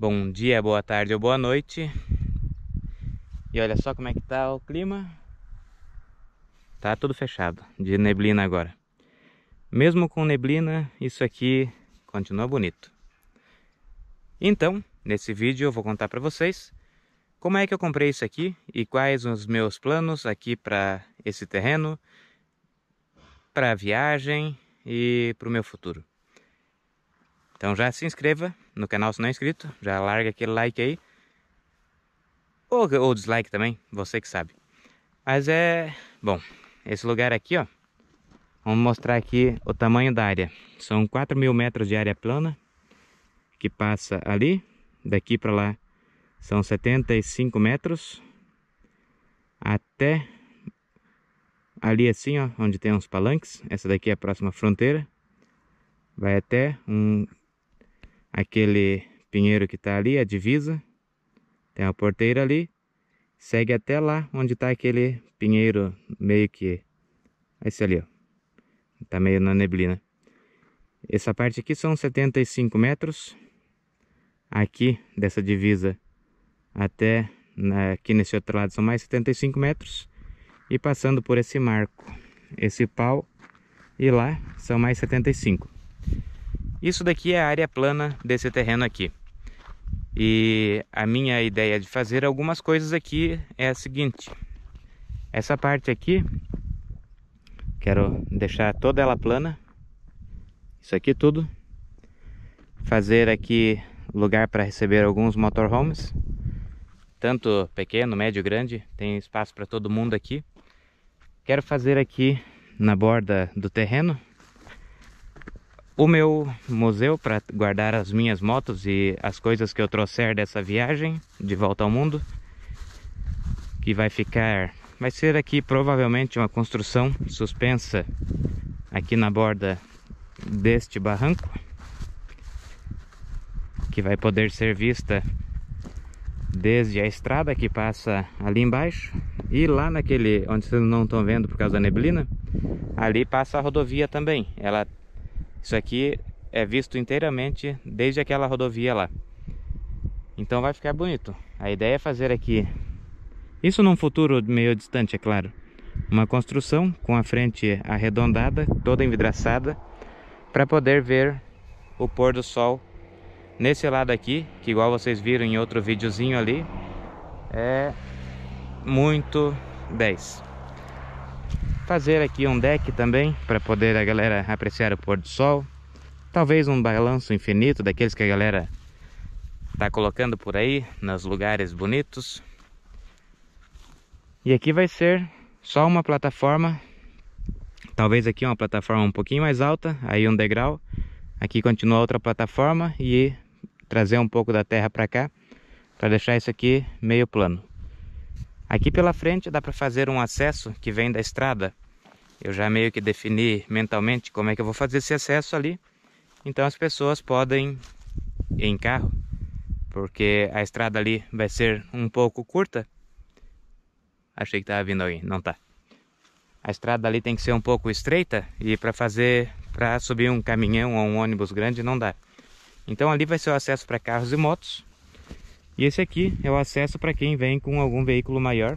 Bom dia, boa tarde ou boa noite. E olha só como é que tá o clima. Tá tudo fechado, de neblina agora. Mesmo com neblina, isso aqui continua bonito. Então, nesse vídeo eu vou contar para vocês como é que eu comprei isso aqui e quais os meus planos aqui para esse terreno, para a viagem e para o meu futuro. Então já se inscreva no canal se não é inscrito, já larga aquele like aí. Ou, ou dislike também, você que sabe. Mas é... Bom, esse lugar aqui, ó. Vamos mostrar aqui o tamanho da área. São 4 mil metros de área plana. Que passa ali. Daqui para lá são 75 metros. Até ali assim, ó. Onde tem uns palanques. Essa daqui é a próxima fronteira. Vai até um aquele pinheiro que está ali, a divisa. Tem a porteira ali. Segue até lá onde está aquele pinheiro meio que... Esse ali, ó. Tá meio na neblina. Essa parte aqui são 75 metros. Aqui, dessa divisa até né, aqui nesse outro lado são mais 75 metros. E passando por esse marco, esse pau e lá são mais 75. Isso daqui é a área plana desse terreno aqui. E a minha ideia de fazer algumas coisas aqui é a seguinte. Essa parte aqui, quero deixar toda ela plana. Isso aqui tudo. Fazer aqui lugar para receber alguns motorhomes. Tanto pequeno, médio, grande. Tem espaço para todo mundo aqui. Quero fazer aqui na borda do terreno o meu museu para guardar as minhas motos e as coisas que eu trouxer dessa viagem de volta ao mundo, que vai ficar, vai ser aqui provavelmente uma construção suspensa aqui na borda deste barranco, que vai poder ser vista desde a estrada que passa ali embaixo e lá naquele onde vocês não estão vendo por causa da neblina, ali passa a rodovia também. Ela isso aqui é visto inteiramente desde aquela rodovia lá. Então vai ficar bonito. A ideia é fazer aqui, isso num futuro meio distante, é claro, uma construção com a frente arredondada, toda envidraçada, para poder ver o pôr do sol nesse lado aqui, que igual vocês viram em outro videozinho ali, é muito 10 fazer aqui um deck também para poder a galera apreciar o pôr do sol. Talvez um balanço infinito daqueles que a galera tá colocando por aí nos lugares bonitos. E aqui vai ser só uma plataforma, talvez aqui uma plataforma um pouquinho mais alta, aí um degrau. Aqui continua outra plataforma e trazer um pouco da terra para cá para deixar isso aqui meio plano. Aqui pela frente dá para fazer um acesso que vem da estrada. Eu já meio que defini mentalmente como é que eu vou fazer esse acesso ali. Então as pessoas podem ir em carro, porque a estrada ali vai ser um pouco curta. Achei que estava vindo alguém, não tá. A estrada ali tem que ser um pouco estreita e para fazer, para subir um caminhão ou um ônibus grande não dá. Então ali vai ser o acesso para carros e motos. E esse aqui é o acesso para quem vem com algum veículo maior,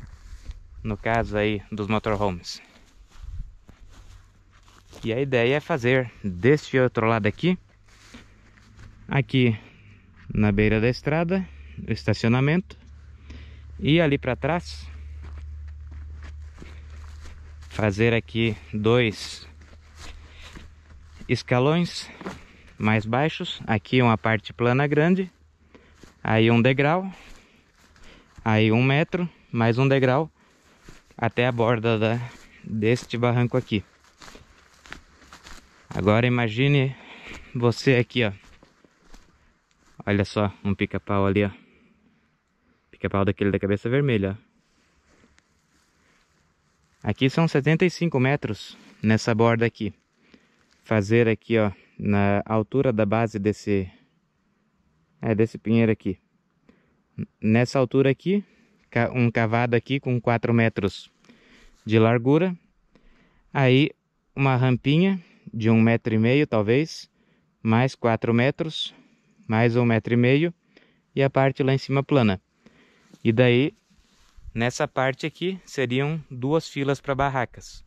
no caso aí dos motorhomes. E a ideia é fazer deste outro lado aqui, aqui na beira da estrada, o estacionamento, e ali para trás, fazer aqui dois escalões mais baixos, aqui uma parte plana grande Aí um degrau, aí um metro, mais um degrau até a borda da, deste barranco aqui. Agora imagine você aqui, ó. Olha só, um pica-pau ali, ó. Pica-pau daquele da cabeça vermelha, ó. Aqui são 75 metros nessa borda aqui. Fazer aqui, ó, na altura da base desse é desse pinheiro aqui. Nessa altura aqui, um cavado aqui com 4 metros de largura. Aí uma rampinha de um metro e meio talvez, mais 4 metros, mais um metro e meio e a parte lá em cima plana. E daí, nessa parte aqui, seriam duas filas para barracas.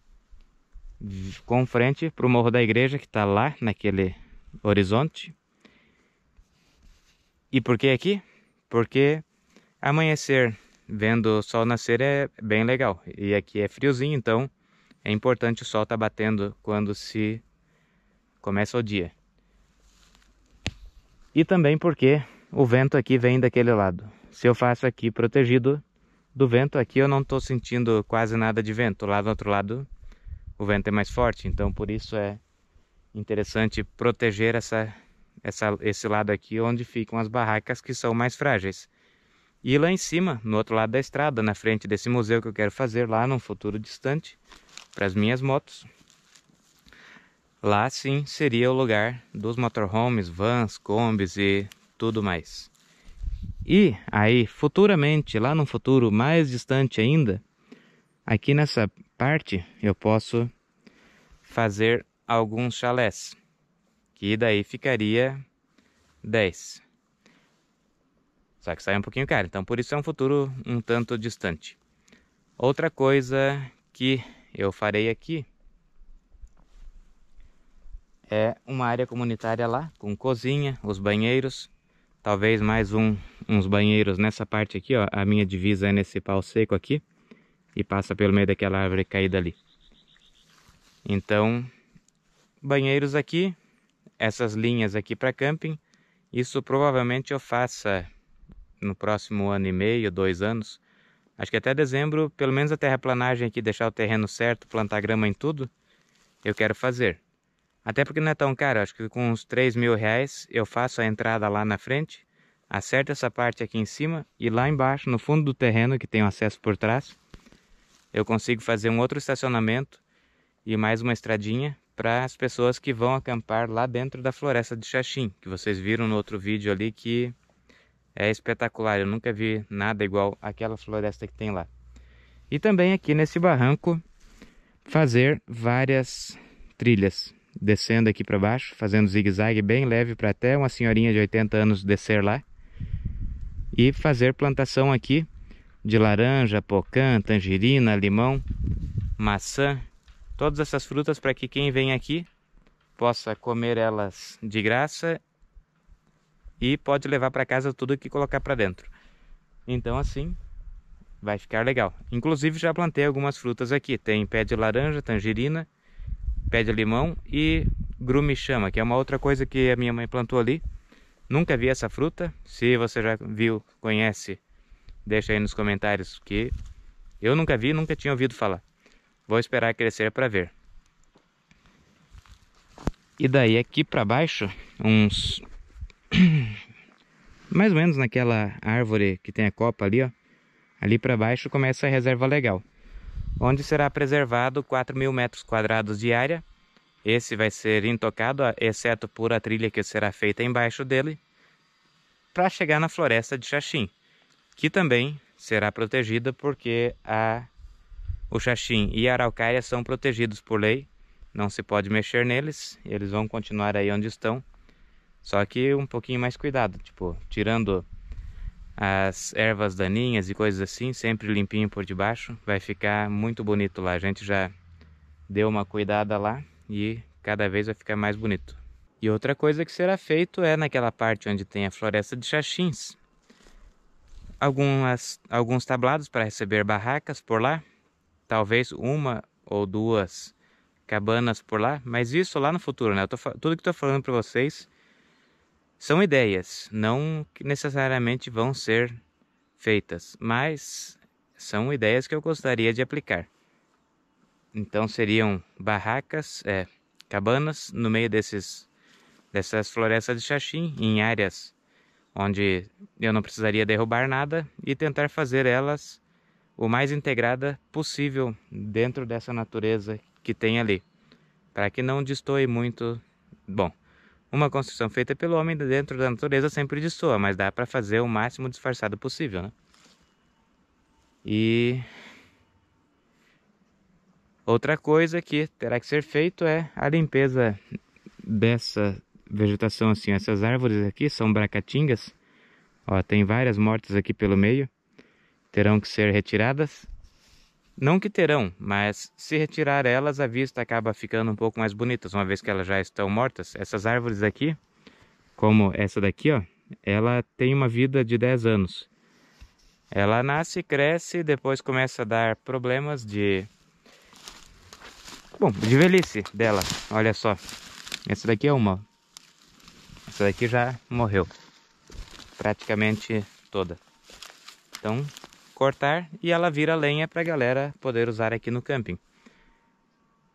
Com frente para o Morro da Igreja, que está lá naquele horizonte. E por que aqui? Porque amanhecer vendo o sol nascer é bem legal. E aqui é friozinho, então é importante o sol estar tá batendo quando se começa o dia. E também porque o vento aqui vem daquele lado. Se eu faço aqui protegido do vento, aqui eu não estou sentindo quase nada de vento. Lá do outro lado o vento é mais forte, então por isso é interessante proteger essa essa, esse lado aqui onde ficam as barracas que são mais frágeis. E lá em cima, no outro lado da estrada, na frente desse museu que eu quero fazer lá num futuro distante, para as minhas motos, lá sim seria o lugar dos motorhomes, vans, combis e tudo mais. E aí, futuramente, lá num futuro mais distante ainda, aqui nessa parte eu posso fazer alguns chalés que daí ficaria 10. Só que sai um pouquinho caro, então por isso é um futuro um tanto distante. Outra coisa que eu farei aqui é uma área comunitária lá, com cozinha, os banheiros, talvez mais um, uns banheiros nessa parte aqui, ó. A minha divisa é nesse pau seco aqui e passa pelo meio daquela árvore caída ali. Então, banheiros aqui, essas linhas aqui para camping. Isso provavelmente eu faça no próximo ano e meio, dois anos. Acho que até dezembro, pelo menos a terraplanagem aqui, deixar o terreno certo, plantar grama em tudo, eu quero fazer. Até porque não é tão caro, acho que com uns 3 mil reais eu faço a entrada lá na frente, acerto essa parte aqui em cima e lá embaixo, no fundo do terreno, que tem acesso por trás, eu consigo fazer um outro estacionamento e mais uma estradinha para as pessoas que vão acampar lá dentro da floresta de Xaxim, que vocês viram no outro vídeo ali que é espetacular, eu nunca vi nada igual aquela floresta que tem lá. E também aqui nesse barranco fazer várias trilhas, descendo aqui para baixo, fazendo zigue-zague bem leve para até uma senhorinha de 80 anos descer lá e fazer plantação aqui de laranja, pocã, tangerina, limão, maçã, todas essas frutas para que quem vem aqui possa comer elas de graça e pode levar para casa tudo que colocar para dentro. Então assim vai ficar legal. Inclusive já plantei algumas frutas aqui, tem pé de laranja, tangerina, pé de limão e grumichama, que é uma outra coisa que a minha mãe plantou ali. Nunca vi essa fruta, se você já viu, conhece, deixa aí nos comentários, que eu nunca vi, nunca tinha ouvido falar. Vou esperar crescer para ver. E daí aqui para baixo, uns mais ou menos naquela árvore que tem a copa ali, ó. Ali para baixo começa a reserva legal, onde será preservado 4 mil metros quadrados de área. Esse vai ser intocado, exceto por a trilha que será feita embaixo dele, para chegar na floresta de Xaxim, que também será protegida porque a o Xaxim e a Araucária são protegidos por lei, não se pode mexer neles, eles vão continuar aí onde estão, só que um pouquinho mais cuidado, tipo, tirando as ervas daninhas e coisas assim, sempre limpinho por debaixo, vai ficar muito bonito lá. A gente já deu uma cuidada lá e cada vez vai ficar mais bonito. E outra coisa que será feito é naquela parte onde tem a floresta de xaxins. Algumas, alguns tablados para receber barracas por lá, talvez uma ou duas cabanas por lá, mas isso lá no futuro, né? Tô, tudo que estou falando para vocês são ideias, não necessariamente vão ser feitas, mas são ideias que eu gostaria de aplicar. Então seriam barracas, é, cabanas no meio desses dessas florestas de xaxim, em áreas onde eu não precisaria derrubar nada e tentar fazer elas o mais integrada possível dentro dessa natureza que tem ali, para que não destoe muito. Bom, uma construção feita pelo homem dentro da natureza sempre destoa, mas dá para fazer o máximo disfarçado possível, né? E outra coisa que terá que ser feito é a limpeza dessa vegetação assim, essas árvores aqui são bracatingas. Ó, tem várias mortas aqui pelo meio terão que ser retiradas. Não que terão, mas se retirar elas, a vista acaba ficando um pouco mais bonita, uma vez que elas já estão mortas. Essas árvores aqui, como essa daqui, ó, ela tem uma vida de 10 anos. Ela nasce, cresce, depois começa a dar problemas de... Bom, de velhice dela. Olha só. Essa daqui é uma. Essa daqui já morreu. Praticamente toda. Então, cortar e ela vira lenha para a galera poder usar aqui no camping.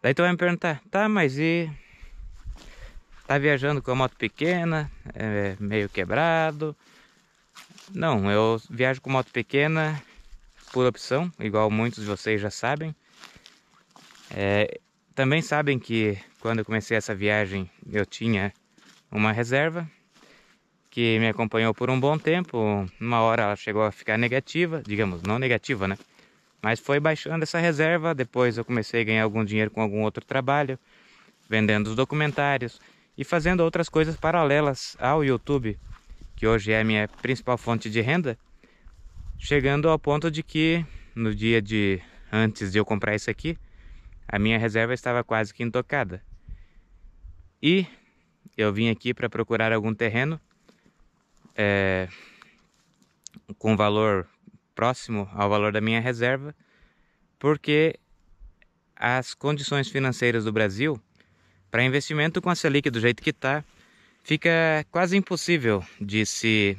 Daí tu vai me perguntar, tá, mas e tá viajando com a moto pequena, é meio quebrado? Não, eu viajo com moto pequena por opção, igual muitos de vocês já sabem. É, também sabem que quando eu comecei essa viagem eu tinha uma reserva, que me acompanhou por um bom tempo. Uma hora ela chegou a ficar negativa, digamos, não negativa, né? Mas foi baixando essa reserva. Depois eu comecei a ganhar algum dinheiro com algum outro trabalho, vendendo os documentários e fazendo outras coisas paralelas ao YouTube, que hoje é a minha principal fonte de renda. Chegando ao ponto de que no dia de antes de eu comprar isso aqui, a minha reserva estava quase que intocada. E eu vim aqui para procurar algum terreno é, com valor próximo ao valor da minha reserva, porque as condições financeiras do Brasil para investimento com a Selic do jeito que está, fica quase impossível de se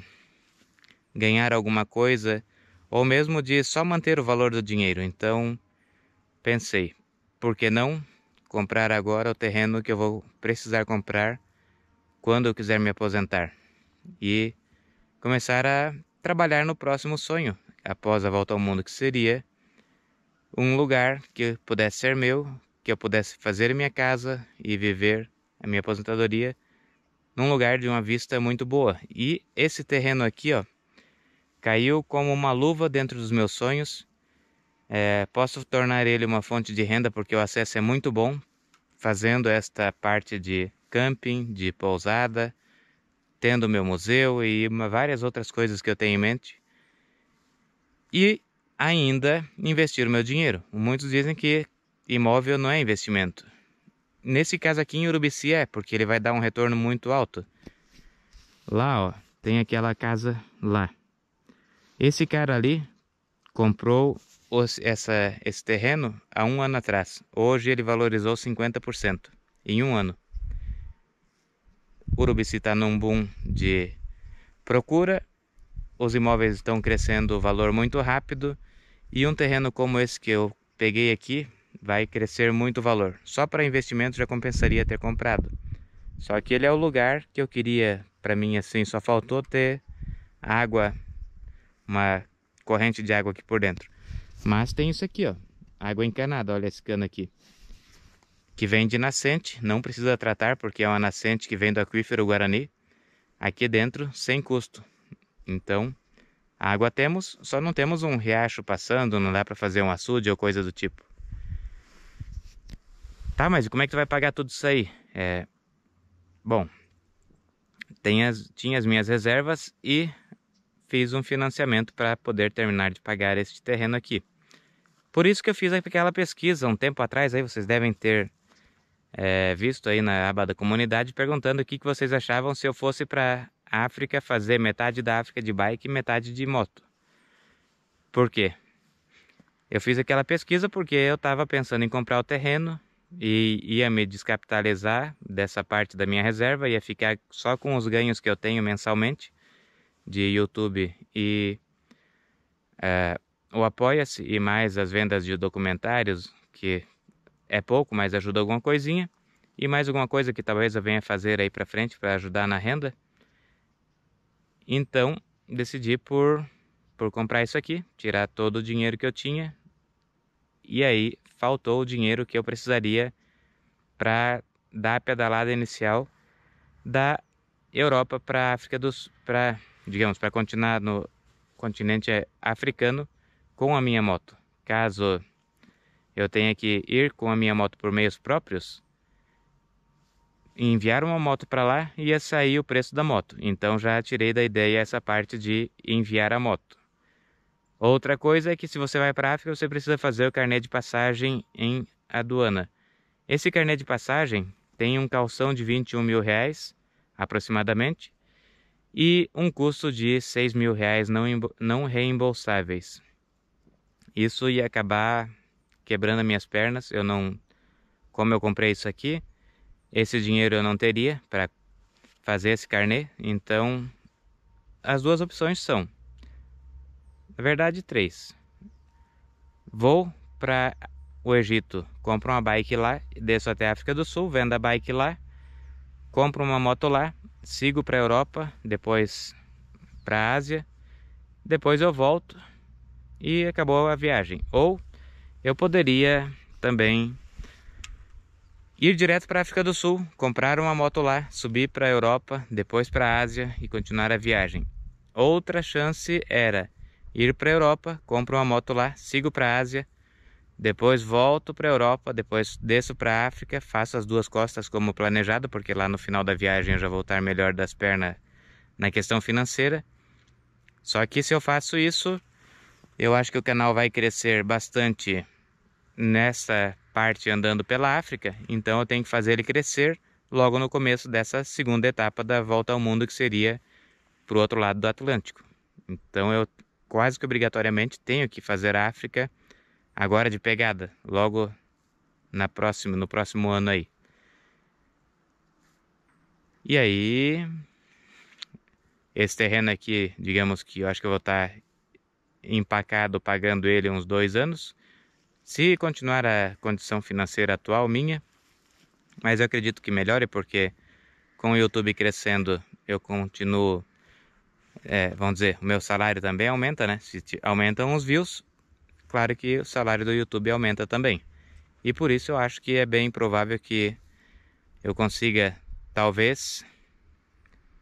ganhar alguma coisa ou mesmo de só manter o valor do dinheiro. Então, pensei, por que não comprar agora o terreno que eu vou precisar comprar quando eu quiser me aposentar? E começar a trabalhar no próximo sonho, após a volta ao mundo, que seria um lugar que pudesse ser meu, que eu pudesse fazer minha casa e viver a minha aposentadoria num lugar de uma vista muito boa. E esse terreno aqui, ó, caiu como uma luva dentro dos meus sonhos. É, posso tornar ele uma fonte de renda porque o acesso é muito bom, fazendo esta parte de camping, de pousada, tendo o meu museu e uma, várias outras coisas que eu tenho em mente. E ainda investir o meu dinheiro. Muitos dizem que imóvel não é investimento. Nesse caso aqui em Urubici é, porque ele vai dar um retorno muito alto. Lá, ó, tem aquela casa lá. Esse cara ali comprou os, essa, esse terreno há um ano atrás. Hoje ele valorizou 50% em um ano. Urubici está num boom de procura, os imóveis estão crescendo o valor muito rápido e um terreno como esse que eu peguei aqui vai crescer muito o valor. Só para investimento já compensaria ter comprado. Só que ele é o lugar que eu queria para mim assim, só faltou ter água, uma corrente de água aqui por dentro. Mas tem isso aqui, ó, água encanada, olha esse cano aqui que vem de nascente, não precisa tratar porque é uma nascente que vem do aquífero Guarani, aqui dentro sem custo. Então, água temos, só não temos um riacho passando, não dá para fazer um açude ou coisa do tipo. Tá, mas como é que tu vai pagar tudo isso aí? É... Bom, as, tinha as minhas reservas e fiz um financiamento para poder terminar de pagar este terreno aqui. Por isso que eu fiz aquela pesquisa um tempo atrás, aí vocês devem ter é, visto aí na aba da comunidade perguntando o que, que vocês achavam se eu fosse para África fazer metade da África de bike e metade de moto. Por quê? Eu fiz aquela pesquisa porque eu estava pensando em comprar o terreno e ia me descapitalizar dessa parte da minha reserva, ia ficar só com os ganhos que eu tenho mensalmente de YouTube e é, o Apoia-se e mais as vendas de documentários que é pouco, mas ajuda alguma coisinha. E mais alguma coisa que talvez eu venha fazer aí para frente para ajudar na renda. Então, decidi por, por comprar isso aqui, tirar todo o dinheiro que eu tinha. E aí, faltou o dinheiro que eu precisaria para dar a pedalada inicial da Europa para África do Sul, para, digamos, para continuar no continente é, africano com a minha moto. Caso eu tenha que ir com a minha moto por meios próprios, enviar uma moto para lá ia sair o preço da moto. Então já tirei da ideia essa parte de enviar a moto. Outra coisa é que se você vai para a África, você precisa fazer o carnet de passagem em aduana. Esse carnet de passagem tem um calção de 21 mil reais, aproximadamente, e um custo de 6 mil reais não, não reembolsáveis. Isso ia acabar quebrando as minhas pernas. Eu não, como eu comprei isso aqui, esse dinheiro eu não teria para fazer esse carnet. Então, as duas opções são, na verdade, três. Vou para o Egito, compro uma bike lá, desço até a África do Sul, vendo a bike lá, compro uma moto lá, sigo para a Europa, depois para a Ásia, depois eu volto e acabou a viagem. Ou eu poderia também ir direto para a África do Sul, comprar uma moto lá, subir para a Europa, depois para a Ásia e continuar a viagem. Outra chance era ir para a Europa, compro uma moto lá, sigo para a Ásia, depois volto para a Europa, depois desço para a África, faço as duas costas como planejado, porque lá no final da viagem eu já vou estar melhor das pernas na questão financeira. Só que se eu faço isso, eu acho que o canal vai crescer bastante nessa parte andando pela África, então eu tenho que fazer ele crescer logo no começo dessa segunda etapa da volta ao mundo, que seria para o outro lado do Atlântico. Então eu quase que obrigatoriamente tenho que fazer a África agora de pegada, logo na próxima, no próximo ano aí. E aí, esse terreno aqui, digamos que eu acho que eu vou estar tá empacado pagando ele uns dois anos. Se continuar a condição financeira atual minha, mas eu acredito que melhore porque com o YouTube crescendo eu continuo, é, vamos dizer, o meu salário também aumenta, né? Se aumentam os views, claro que o salário do YouTube aumenta também. E por isso eu acho que é bem provável que eu consiga, talvez,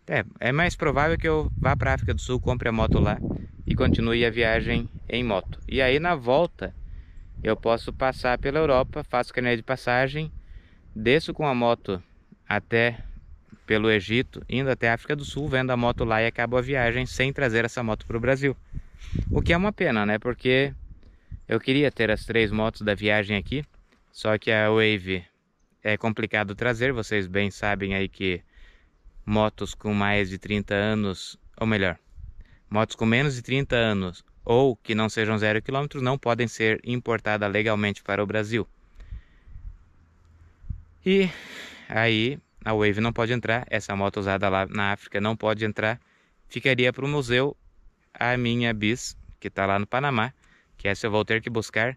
é, é mais provável que eu vá para a África do Sul, compre a moto lá e continue a viagem em moto. E aí na volta eu posso passar pela Europa, faço carnê de passagem, desço com a moto até pelo Egito, indo até a África do Sul, vendo a moto lá e acabo a viagem sem trazer essa moto para o Brasil. O que é uma pena, né? Porque eu queria ter as três motos da viagem aqui, só que a Wave é complicado trazer, vocês bem sabem aí que motos com mais de 30 anos, ou melhor, motos com menos de 30 anos ou que não sejam zero quilômetros não podem ser importadas legalmente para o Brasil. E aí a Wave não pode entrar, essa moto usada lá na África não pode entrar, ficaria para o museu a minha bis, que está lá no Panamá, que essa eu vou ter que buscar.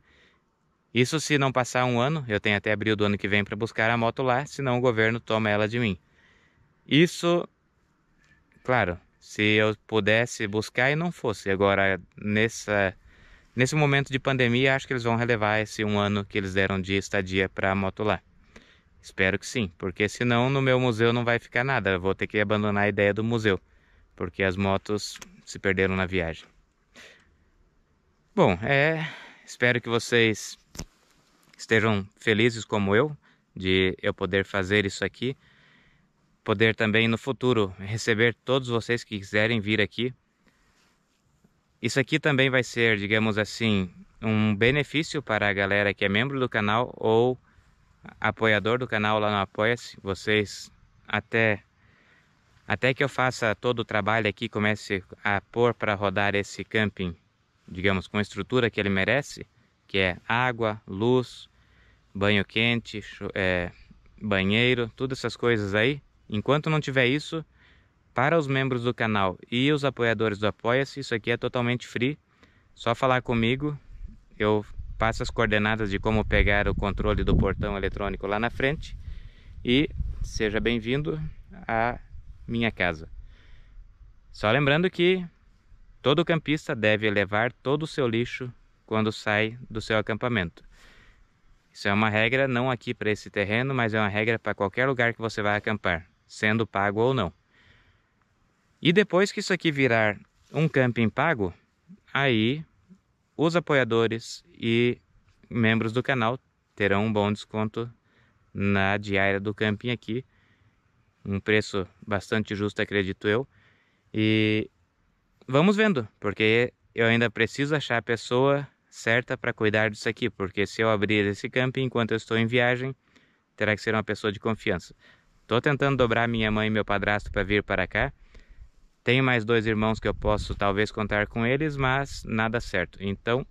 Isso se não passar um ano, eu tenho até abril do ano que vem para buscar a moto lá, senão o governo toma ela de mim. Isso, claro, se eu pudesse buscar e não fosse. Agora, nessa, nesse momento de pandemia, acho que eles vão relevar esse um ano que eles deram de estadia para a moto lá. Espero que sim, porque senão no meu museu não vai ficar nada. Eu vou ter que abandonar a ideia do museu, porque as motos se perderam na viagem. Bom, é, espero que vocês estejam felizes como eu de eu poder fazer isso aqui poder também no futuro receber todos vocês que quiserem vir aqui. Isso aqui também vai ser, digamos assim, um benefício para a galera que é membro do canal ou apoiador do canal lá no Apoia-se. Vocês até até que eu faça todo o trabalho aqui, comece a pôr para rodar esse camping, digamos, com a estrutura que ele merece, que é água, luz, banho quente, é, banheiro, todas essas coisas aí, Enquanto não tiver isso, para os membros do canal e os apoiadores do Apoia-se, isso aqui é totalmente free. Só falar comigo, eu passo as coordenadas de como pegar o controle do portão eletrônico lá na frente. E seja bem-vindo à minha casa. Só lembrando que todo campista deve levar todo o seu lixo quando sai do seu acampamento. Isso é uma regra, não aqui para esse terreno, mas é uma regra para qualquer lugar que você vai acampar sendo pago ou não. E depois que isso aqui virar um camping pago, aí os apoiadores e membros do canal terão um bom desconto na diária do camping aqui. Um preço bastante justo, acredito eu. E vamos vendo, porque eu ainda preciso achar a pessoa certa para cuidar disso aqui, porque se eu abrir esse camping enquanto eu estou em viagem, terá que ser uma pessoa de confiança. Tô tentando dobrar minha mãe e meu padrasto para vir para cá. Tenho mais dois irmãos que eu posso talvez contar com eles, mas nada certo. Então,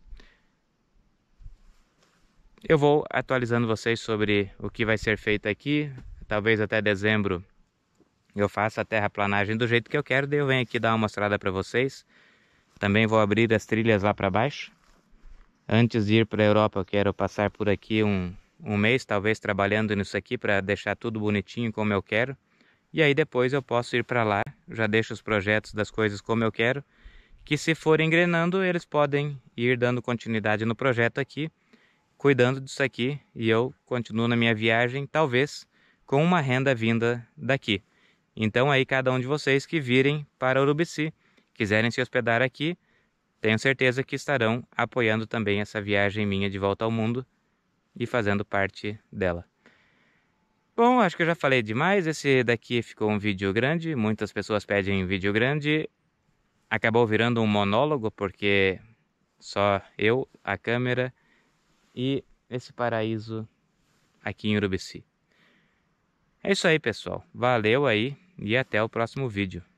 eu vou atualizando vocês sobre o que vai ser feito aqui. Talvez até dezembro eu faça a terraplanagem do jeito que eu quero. Daí eu venho aqui dar uma mostrada para vocês. Também vou abrir as trilhas lá para baixo. Antes de ir para a Europa, eu quero passar por aqui um, um mês talvez trabalhando nisso aqui para deixar tudo bonitinho como eu quero. E aí depois eu posso ir para lá, já deixo os projetos das coisas como eu quero, que se forem engrenando, eles podem ir dando continuidade no projeto aqui, cuidando disso aqui, e eu continuo na minha viagem, talvez com uma renda vinda daqui. Então aí cada um de vocês que virem para Urubici, quiserem se hospedar aqui, tenho certeza que estarão apoiando também essa viagem minha de volta ao mundo, e fazendo parte dela. Bom, acho que eu já falei demais. Esse daqui ficou um vídeo grande. Muitas pessoas pedem vídeo grande. Acabou virando um monólogo porque só eu, a câmera e esse paraíso aqui em Urubici. É isso aí, pessoal. Valeu aí e até o próximo vídeo.